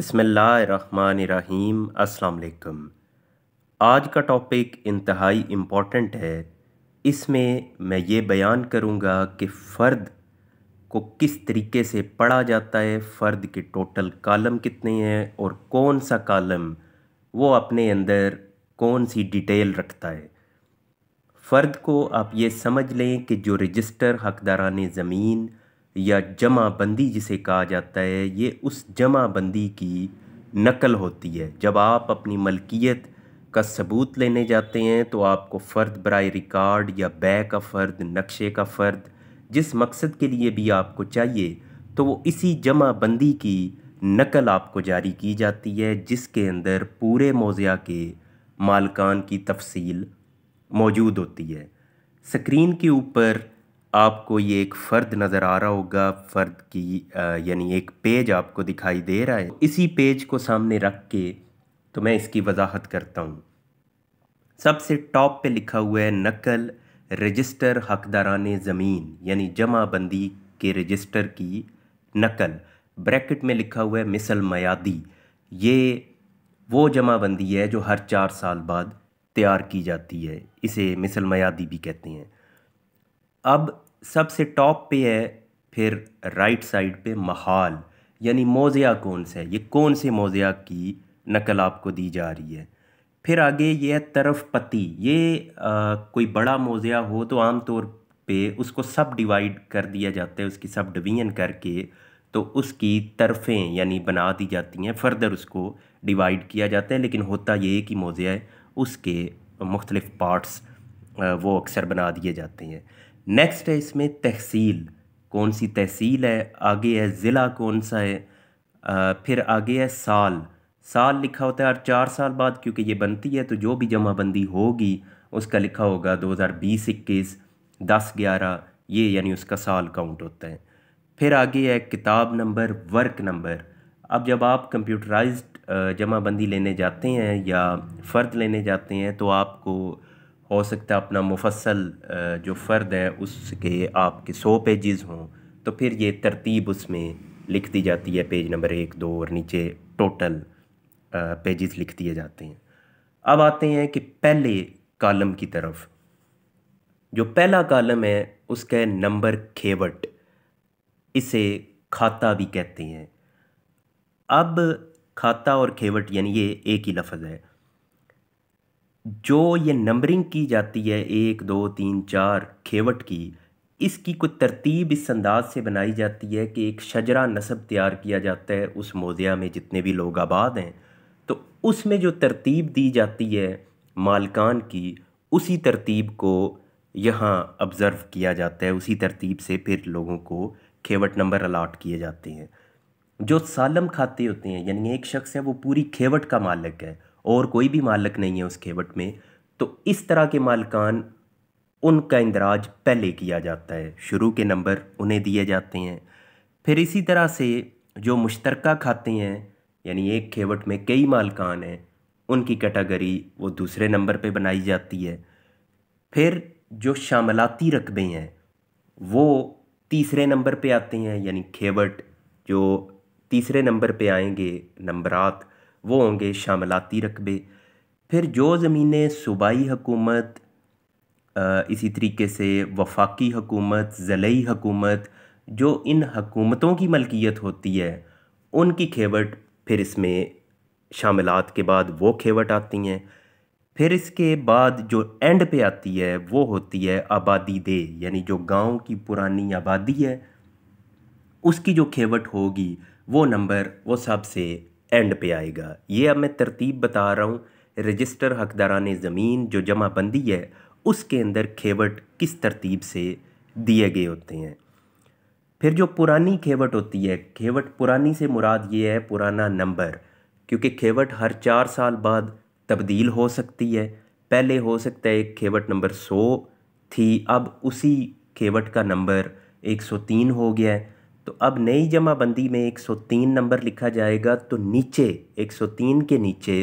बसमीम् अलकुम आज का टॉपिक इंतहाई इम्पॉर्टेंट है इसमें मैं ये बयान करूँगा कि फ़र्द को किस तरीके से पढ़ा जाता है फ़र्द के टोटल कॉलम कितने हैं और कौन सा कॉलम वो अपने अंदर कौन सी डिटेल रखता है फ़र्द को आप ये समझ लें कि जो रजिस्टर हकदारान ज़मीन या जमाबंदी जिसे कहा जाता है ये उस जमाबंदी की नकल होती है जब आप अपनी मलकियत का सबूत लेने जाते हैं तो आपको फ़र्द बरए रिकॉर्ड या बै का फ़र्द नक्शे का फ़र्द जिस मकसद के लिए भी आपको चाहिए तो वो इसी जमाबंदी की नकल आपको जारी की जाती है जिसके अंदर पूरे मौज़ा के मालकान की तफसील मौजूद होती है स्क्रीन के ऊपर आपको ये एक फ़र्द नज़र आ रहा होगा फ़र्द की यानी एक पेज आपको दिखाई दे रहा है इसी पेज को सामने रख के तो मैं इसकी वजाहत करता हूँ सबसे टॉप पे लिखा हुआ है नकल रजिस्टर हकदारान ज़मीन यानी जमाबंदी के रजिस्टर की नकल ब्रैकेट में लिखा हुआ है मिसल मयादी ये वो जमाबंदी है जो हर चार साल बाद तैयार की जाती है इसे मिसल मयादी भी कहते हैं अब सबसे टॉप पे है फिर राइट साइड पे महाल यानी मोज़िया कौन सा है ये कौन से मोज़िया की नकल आपको दी जा रही है फिर आगे ये है तरफ पति ये आ, कोई बड़ा मोज़िया हो तो आम तौर पे उसको सब डिवाइड कर दिया जाता है उसकी सब डिवीजन करके तो उसकी तरफ़ें यानी बना दी जाती हैं फर्दर उसको डिवाइड किया जाता है लेकिन होता ये कि मोज़िया उसके मुख्तलिफ़ पार्ट्स वो अक्सर बना दिए जाते हैं नेक्स्ट है इसमें तहसील कौन सी तहसील है आगे है ज़िला कौन सा है आ, फिर आगे है साल साल लिखा होता है और चार साल बाद क्योंकि ये बनती है तो जो भी जमाबंदी होगी उसका लिखा होगा दो हज़ार बीस इक्कीस दस ग्यारह ये यानी उसका साल काउंट होता है फिर आगे है किताब नंबर वर्क नंबर अब जब आप कंप्यूटराइज्ड जमाबंदी लेने जाते हैं या फ़र्द लेने जाते हैं तो आपको हो सकता है अपना मुफसल जो फ़र्द है उसके आपके सौ पेजेस हों तो फिर ये तरतीब उसमें लिख दी जाती है पेज नंबर एक दो और नीचे टोटल पेजेस लिख दिए जाते हैं अब आते हैं कि पहले कालम की तरफ जो पहला कॉलम है उसका नंबर खेवट इसे खाता भी कहते हैं अब खाता और खेवट यानी ये एक ही लफज है जो ये नंबरिंग की जाती है एक दो तीन चार खेवट की इसकी कुछ तरतीब इस अंदाज से बनाई जाती है कि एक शजरा नस्ब तैयार किया जाता है उस मोदिया में जितने भी लोग आबाद हैं तो उसमें जो तरतीब दी जाती है मालकान की उसी तरतीब को यहाँ ऑब्ज़र्व किया जाता है उसी तरतीब से फिर लोगों को खेवट नंबर अलाट किए जाते हैं जो सालम खाते होते हैं यानी एक शख्स है वो पूरी खेवट का मालिक है और कोई भी मालक नहीं है उस खेवट में तो इस तरह के मालकान उनका इंदराज पहले किया जाता है शुरू के नंबर उन्हें दिए जाते हैं फिर इसी तरह से जो मुश्तरक खाते हैं यानी एक खेवट में कई मालकान हैं उनकी कैटागरी वो दूसरे नंबर पे बनाई जाती है फिर जो शामलाती रकबे हैं वो तीसरे नंबर पे आते हैं यानी खेवट जो तीसरे नंबर पे आएंगे नंबरात वो होंगे शामलाती रकबे फिर जो ज़मीनें सूबाई हकूमत इसी तरीके से वफाकी हकूमत ज़लई हकूमत जो इन हकूमतों की मलकियत होती है उनकी खेवट फिर इसमें शामिलत के बाद वो खेवट आती हैं फिर इसके बाद जो एंड पे आती है वो होती है आबादी दे यानी जो गांव की पुरानी आबादी है उसकी जो खेवट होगी वो नंबर वो सबसे एंड पे आएगा ये अब मैं तरतीब बता रहा हूँ रजिस्टर ने ज़मीन जो जमा बंदी है उसके अंदर खेवट किस तरतीब से दिए गए होते हैं फिर जो पुरानी खेवट होती है खेवट पुरानी से मुराद ये है पुराना नंबर क्योंकि खेवट हर चार साल बाद तब्दील हो सकती है पहले हो सकता है खेवट नंबर सौ थी अब उसी खेवट का नंबर एक सौ तीन हो गया है तो अब नई जमाबंदी में 103 नंबर लिखा जाएगा तो नीचे 103 के नीचे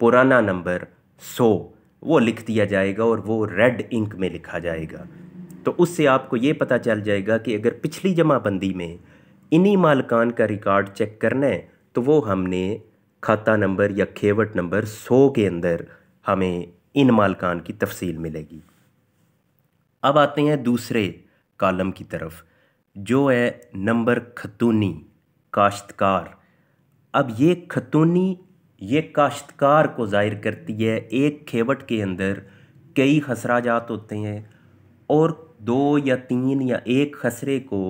पुराना नंबर 100 वो लिख दिया जाएगा और वो रेड इंक में लिखा जाएगा तो उससे आपको ये पता चल जाएगा कि अगर पिछली जमाबंदी में इन्हीं मालकान का रिकॉर्ड चेक करना है तो वो हमने खाता नंबर या खेवट नंबर 100 के अंदर हमें इन मालकान की तफसील मिलेगी अब आते हैं दूसरे कॉलम की तरफ़ जो है नंबर खतूनी काश्तकार अब ये खतूनी ये काश्तकार को ज़ाहिर करती है एक खेवट के अंदर कई खसराजात होते हैं और दो या तीन या एक खसरे को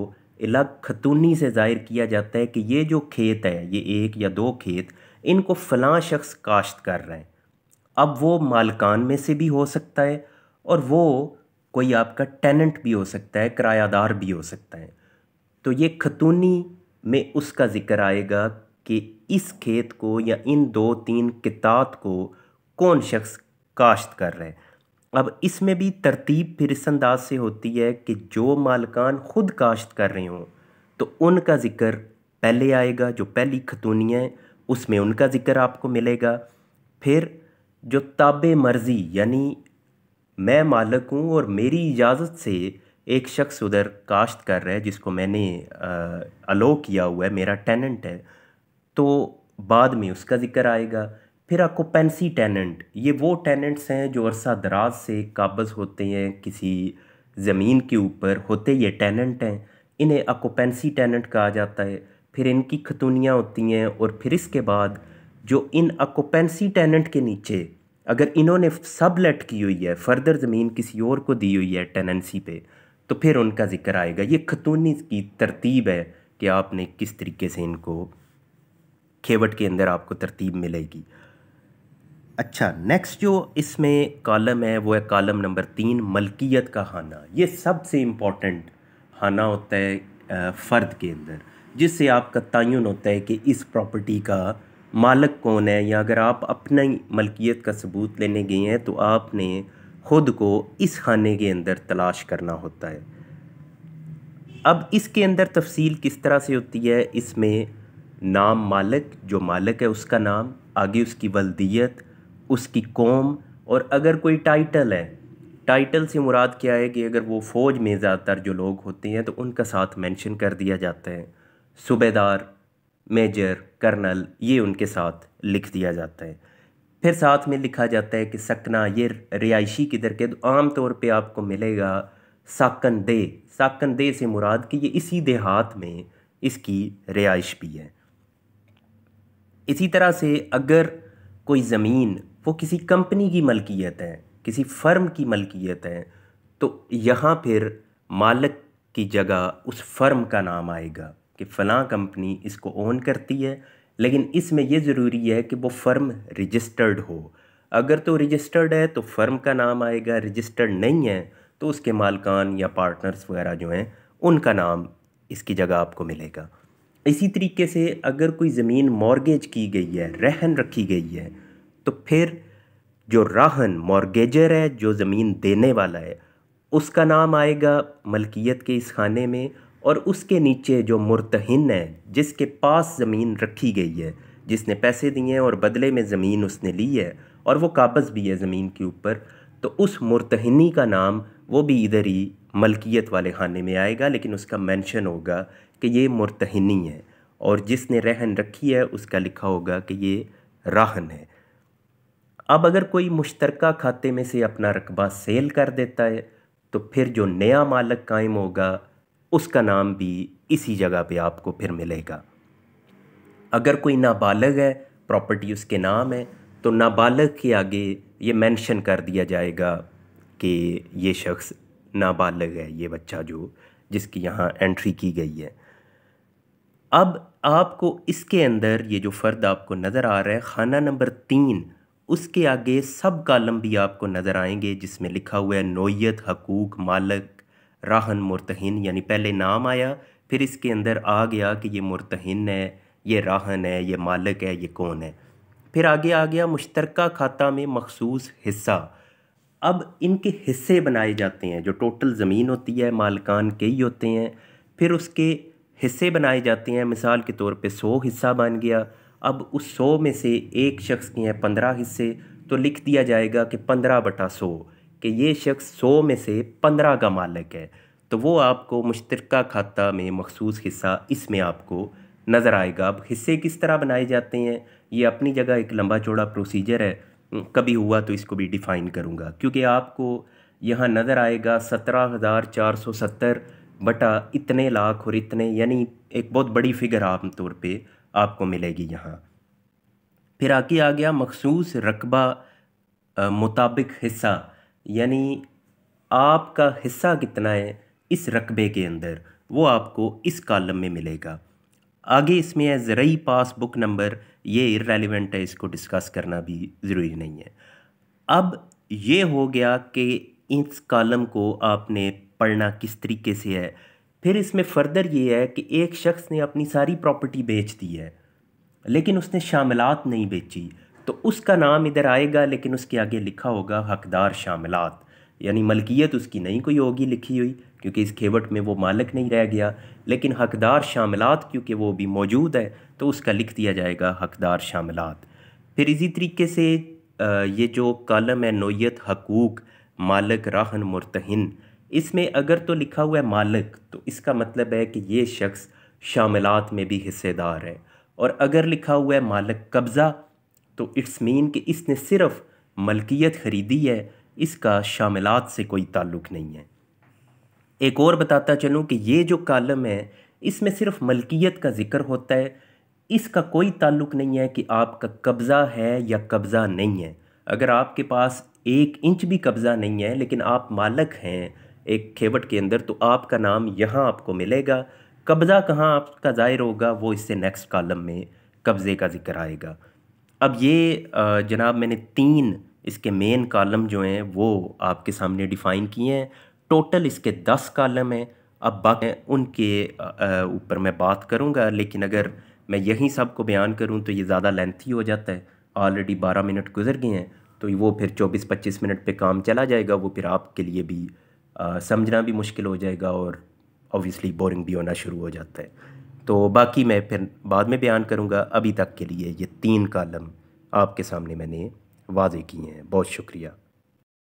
अलग खतूनी से ज़ाहिर किया जाता है कि ये जो खेत है ये एक या दो खेत इनको फ़लाँ शख्स काश्त कर रहे हैं अब वो मालकान में से भी हो सकता है और वो कोई आपका टेनेंट भी हो सकता है किरायादार भी हो सकता है तो ये खतूनी में उसका ज़िक्र आएगा कि इस खेत को या इन दो तीन कितात को कौन शख्स काश्त कर रहे अब इसमें भी तरतीब फिर इस अंदाज से होती है कि जो मालकान ख़ुद काश्त कर रहे हों तो उनका ज़िक्र पहले आएगा जो पहली खतूनी है उसमें उनका ज़िक्र आपको मिलेगा फिर जो ताब मर्ज़ी यानी मैं मालिक हूँ और मेरी इजाज़त से एक शख्स उधर काश्त कर रहा है जिसको मैंने अलो किया हुआ है मेरा टेनेंट है तो बाद में उसका ज़िक्र आएगा फिर पेंसी टेनेंट ये वो टेनेंट्स हैं जो अरसा दराज से काबज़ होते हैं किसी ज़मीन के ऊपर होते ये टेनेंट हैं इन्हें पेंसी टेनेंट कहा जाता है फिर इनकी खतूनियाँ होती हैं और फिर इसके बाद जो इन अकोपेंसी टेनेंट के नीचे अगर इन्होंने सबलेट की हुई है फर्दर ज़मीन किसी और को दी हुई है टेनेंसी पे तो फिर उनका ज़िक्र आएगा ये खतूनी की तरतीब है कि आपने किस तरीके से इनको खेवट के अंदर आपको तरतीब मिलेगी अच्छा नेक्स्ट जो इसमें कॉलम है वो है कॉलम नंबर तीन मलकियत का खाना ये सबसे इम्पॉर्टेंट खाना होता है फ़र्द के अंदर जिससे आपका तयन होता है कि इस प्रॉपर्टी का मालक कौन है या अगर आप अपनी मलकियत का सबूत लेने गए हैं तो आपने ख़ुद को इस खाने के अंदर तलाश करना होता है अब इसके अंदर तफसील किस तरह से होती है इसमें नाम मालक जो मालक है उसका नाम आगे उसकी वलदियत उसकी कौम और अगर कोई टाइटल है टाइटल से मुराद क्या है कि अगर वो फ़ौज में ज़्यादातर जो लोग होते हैं तो उनका साथ मेंशन कर दिया जाता है सूबेदार मेजर कर्नल ये उनके साथ लिख दिया जाता है फिर साथ में लिखा जाता है कि सकना ये रिहायशी की के तो आम तौर पे आपको मिलेगा साकन दे साकन दे से मुराद कि ये इसी देहात में इसकी रिहाइश भी है इसी तरह से अगर कोई ज़मीन वो किसी कंपनी की मलकियत है किसी फर्म की मलकियत है तो यहाँ फिर मालक की जगह उस फर्म का नाम आएगा कि फ़लाँ कंपनी इसको ओन करती है लेकिन इसमें यह ज़रूरी है कि वो फ़र्म रजिस्टर्ड हो अगर तो रजिस्टर्ड है तो फ़र्म का नाम आएगा रजिस्टर्ड नहीं है तो उसके मालकान या पार्टनर्स वगैरह जो हैं उनका नाम इसकी जगह आपको मिलेगा इसी तरीके से अगर कोई ज़मीन मॉर्गेज की गई है रहन रखी गई है तो फिर जो राहन मॉर्गेजर है जो ज़मीन देने वाला है उसका नाम आएगा मलकियत के इस खाने में और उसके नीचे जो मुरतहिन है जिसके पास ज़मीन रखी गई है जिसने पैसे दिए हैं और बदले में ज़मीन उसने ली है और वो काबज़ भी है ज़मीन के ऊपर तो उस मुरतहनी का नाम वो भी इधर ही मलकियत वाले खाने में आएगा लेकिन उसका मेंशन होगा कि ये मुरतहनी है और जिसने रहन रखी है उसका लिखा होगा कि ये राहन है अब अगर कोई मुश्तरका खाते में से अपना रकबा सेल कर देता है तो फिर जो नया मालक कायम होगा उसका नाम भी इसी जगह पे आपको फिर मिलेगा अगर कोई नाबालग है प्रॉपर्टी उसके नाम है तो नाबालग के आगे ये मेंशन कर दिया जाएगा कि ये शख्स नाबालग है ये बच्चा जो जिसकी यहाँ एंट्री की गई है अब आपको इसके अंदर ये जो फ़र्द आपको नज़र आ रहा है खाना नंबर तीन उसके आगे सब कॉलम भी आपको नज़र आएंगे जिसमें लिखा हुआ है नोयत हकूक मालक राहन मुरतहन यानी पहले नाम आया फिर इसके अंदर आ गया कि ये मुरतहन है ये राहन है ये मालिक है ये कौन है फिर आगे आ गया मुश्तरका खाता में मखसूस हिस्सा अब इनके हिस्से बनाए जाते हैं जो टोटल ज़मीन होती है मालकान कई होते हैं फिर उसके हिस्से बनाए जाते हैं मिसाल के तौर पे सौ हिस्सा बन गया अब उस सौ में से एक शख्स के हैं पंद्रह हिस्से तो लिख दिया जाएगा कि पंद्रह बटा सौ कि ये शख्स सौ में से पंद्रह का मालिक है तो वो आपको मुश्तरक खाता में मखसूस हिस्सा इसमें आपको नज़र आएगा अब हिस्से किस तरह बनाए जाते हैं ये अपनी जगह एक लंबा चौड़ा प्रोसीजर है कभी हुआ तो इसको भी डिफ़ाइन करूँगा क्योंकि आपको यहाँ नज़र आएगा सत्रह हज़ार चार सौ सत्तर बटा इतने लाख और इतने यानी एक बहुत बड़ी फिगर आम तौर पे आपको मिलेगी यहाँ फिर आगे आ गया मखसूस रकबा मुताबिक हिस्सा यानी आपका हिस्सा कितना है इस रकबे के अंदर वो आपको इस कॉलम में मिलेगा आगे इसमें है ज़रूरी पास बुक नंबर ये इरेलीवेंट है इसको डिस्कस करना भी ज़रूरी नहीं है अब ये हो गया कि इस कॉलम को आपने पढ़ना किस तरीके से है फिर इसमें फर्दर ये है कि एक शख्स ने अपनी सारी प्रॉपर्टी बेच दी है लेकिन उसने शामिलात नहीं बेची तो उसका नाम इधर आएगा लेकिन उसके आगे लिखा होगा हकदार शामिल यानी मलकियत उसकी नहीं कोई होगी लिखी हुई क्योंकि इस खेवट में वो मालिक नहीं रह गया लेकिन हकदार शामिल क्योंकि वो भी मौजूद है तो उसका लिख दिया जाएगा हकदार शामिल फिर इसी तरीके से ये जो कालम है नोयत हकूक़ मालक राहन मुरतहन इसमें अगर तो लिखा हुआ है मालक तो इसका मतलब है कि ये शख्स शामिलत में भी हिस्सेदार है और अगर लिखा हुआ है मालक कब्ज़ा तो इट्स मीन कि इसने सिर्फ मलकियत ख़रीदी है इसका शामिलात से कोई ताल्लुक़ नहीं है एक और बताता चलूँ कि ये जो कॉलम है इसमें सिर्फ मलकियत का ज़िक्र होता है इसका कोई ताल्लुक़ नहीं है कि आपका कब्ज़ा है या कब्ज़ा नहीं है अगर आपके पास एक इंच भी कब्ज़ा नहीं है लेकिन आप मालक हैं एक खेवट के अंदर तो आपका नाम यहाँ आपको मिलेगा कब्ज़ा कहाँ आपका ज़ाहिर होगा वो इससे नेक्स्ट कॉलम में कब्ज़े का जिक्र आएगा अब ये जनाब मैंने तीन इसके मेन कॉलम जो हैं वो आपके सामने डिफ़ाइन किए हैं टोटल इसके दस कॉलम हैं अब बाकी उनके ऊपर मैं बात करूँगा लेकिन अगर मैं यहीं सब को बयान करूँ तो ये ज़्यादा लेंथी हो जाता है ऑलरेडी बारह मिनट गुजर गए हैं तो वो फिर चौबीस पच्चीस मिनट पर काम चला जाएगा वो फिर आपके लिए भी आ, समझना भी मुश्किल हो जाएगा और ओबियसली बोरिंग भी होना शुरू हो जाता है तो बाकी मैं फिर बाद में बयान करूँगा अभी तक के लिए ये तीन कालम आपके सामने मैंने वाजे किए हैं बहुत शुक्रिया